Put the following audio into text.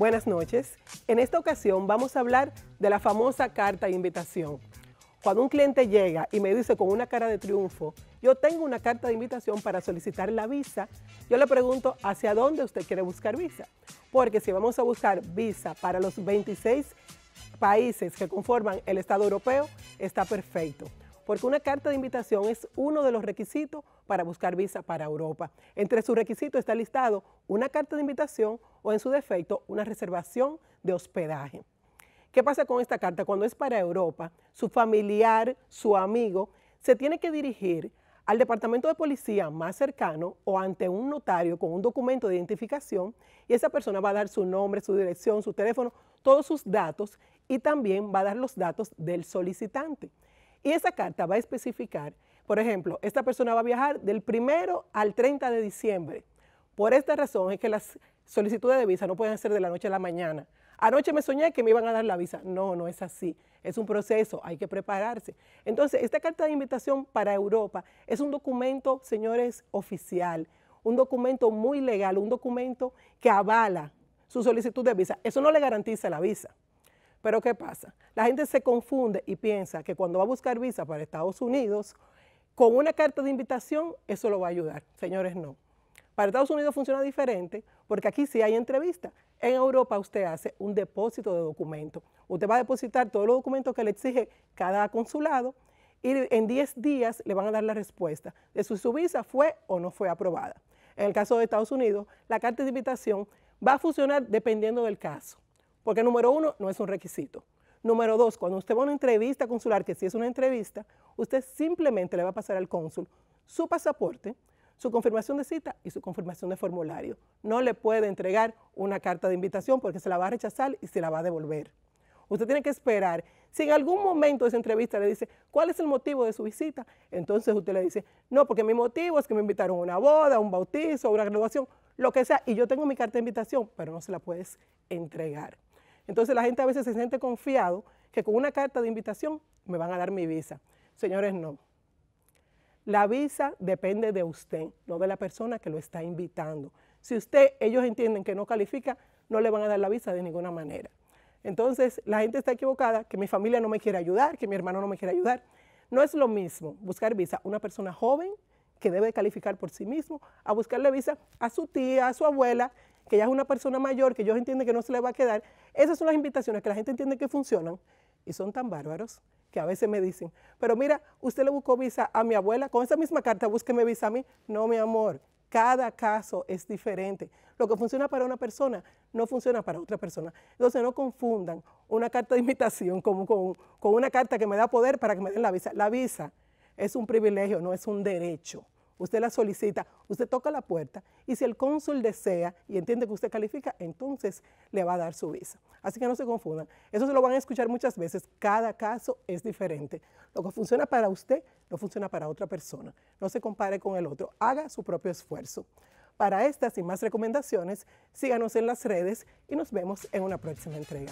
Buenas noches. En esta ocasión vamos a hablar de la famosa carta de invitación. Cuando un cliente llega y me dice con una cara de triunfo, yo tengo una carta de invitación para solicitar la visa, yo le pregunto hacia dónde usted quiere buscar visa. Porque si vamos a buscar visa para los 26 países que conforman el Estado europeo, está perfecto porque una carta de invitación es uno de los requisitos para buscar visa para Europa. Entre sus requisitos está listado una carta de invitación o en su defecto una reservación de hospedaje. ¿Qué pasa con esta carta? Cuando es para Europa, su familiar, su amigo, se tiene que dirigir al departamento de policía más cercano o ante un notario con un documento de identificación y esa persona va a dar su nombre, su dirección, su teléfono, todos sus datos y también va a dar los datos del solicitante. Y esa carta va a especificar, por ejemplo, esta persona va a viajar del primero al 30 de diciembre. Por esta razón es que las solicitudes de visa no pueden ser de la noche a la mañana. Anoche me soñé que me iban a dar la visa. No, no es así. Es un proceso, hay que prepararse. Entonces, esta carta de invitación para Europa es un documento, señores, oficial, un documento muy legal, un documento que avala su solicitud de visa. Eso no le garantiza la visa. Pero ¿qué pasa? La gente se confunde y piensa que cuando va a buscar visa para Estados Unidos, con una carta de invitación eso lo va a ayudar. Señores, no. Para Estados Unidos funciona diferente porque aquí sí hay entrevista. En Europa usted hace un depósito de documentos. Usted va a depositar todos los documentos que le exige cada consulado y en 10 días le van a dar la respuesta de si su visa fue o no fue aprobada. En el caso de Estados Unidos, la carta de invitación va a funcionar dependiendo del caso. Porque número uno, no es un requisito. Número dos, cuando usted va a una entrevista consular, que sí es una entrevista, usted simplemente le va a pasar al cónsul su pasaporte, su confirmación de cita y su confirmación de formulario. No le puede entregar una carta de invitación porque se la va a rechazar y se la va a devolver. Usted tiene que esperar. Si en algún momento esa entrevista le dice, ¿cuál es el motivo de su visita? Entonces usted le dice, no, porque mi motivo es que me invitaron a una boda, un bautizo, una graduación, lo que sea, y yo tengo mi carta de invitación, pero no se la puedes entregar. Entonces la gente a veces se siente confiado que con una carta de invitación me van a dar mi visa. Señores, no. La visa depende de usted, no de la persona que lo está invitando. Si usted, ellos entienden que no califica, no le van a dar la visa de ninguna manera. Entonces, la gente está equivocada, que mi familia no me quiere ayudar, que mi hermano no me quiere ayudar. No es lo mismo buscar visa una persona joven que debe calificar por sí mismo a buscarle visa a su tía, a su abuela, que ya es una persona mayor, que ellos entienden que no se le va a quedar. Esas son las invitaciones que la gente entiende que funcionan y son tan bárbaros que a veces me dicen, pero mira, usted le buscó visa a mi abuela, con esa misma carta búsqueme visa a mí. No, mi amor, cada caso es diferente. Lo que funciona para una persona no funciona para otra persona. Entonces no confundan una carta de invitación con una carta que me da poder para que me den la visa. La visa es un privilegio, no es un derecho usted la solicita, usted toca la puerta y si el cónsul desea y entiende que usted califica, entonces le va a dar su visa. Así que no se confundan, eso se lo van a escuchar muchas veces, cada caso es diferente. Lo que funciona para usted no funciona para otra persona, no se compare con el otro, haga su propio esfuerzo. Para estas y más recomendaciones, síganos en las redes y nos vemos en una próxima entrega.